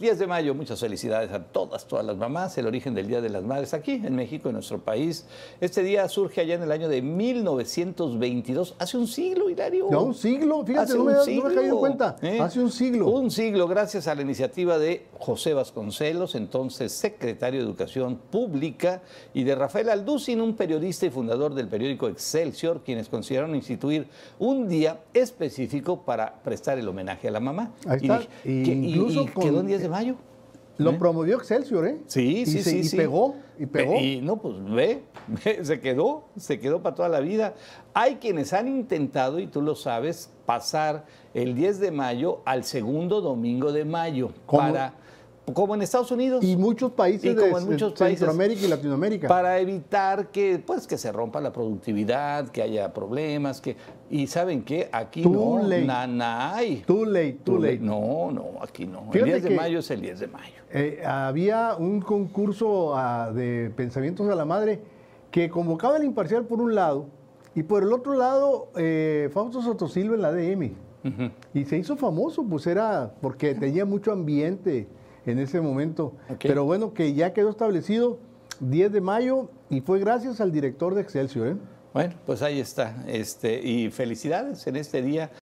10 de mayo, muchas felicidades a todas, todas las mamás, el origen del Día de las Madres aquí en México, en nuestro país. Este día surge allá en el año de 1922, hace un siglo un siglo, Hace un siglo. Un siglo, gracias a la iniciativa de José Vasconcelos, entonces secretario de Educación Pública, y de Rafael Alducin, un periodista y fundador del periódico Excelsior, quienes consideraron instituir un día específico para prestar el homenaje a la mamá. Y, incluso quedó en 10 de mayo. Lo ¿Eh? promovió Excelsior, ¿eh? Sí, sí, sí. Y pegó, y pegó. Y no, pues ve, se quedó, se quedó para toda la vida. Hay quienes han intentado, y tú lo sabes, pasar el 10 de mayo al segundo domingo de mayo para como en Estados Unidos. Y muchos países de, Centroamérica y Latinoamérica. Para evitar que, pues, que se rompa la productividad, que haya problemas, que... Y ¿saben qué? Aquí no, nanay. Too late, No, no, aquí no. el 10 de mayo es el 10 de mayo. Eh, había un concurso ah, de Pensamientos a la Madre que convocaba el imparcial por un lado y por el otro lado eh, Fausto Sotosilva en la DM. Y se hizo famoso, pues era porque tenía mucho ambiente en ese momento. Pero bueno, que ya quedó establecido 10 de mayo y fue gracias al director de Excelsior. ¿eh? Bueno, pues ahí está. Este, y felicidades en este día.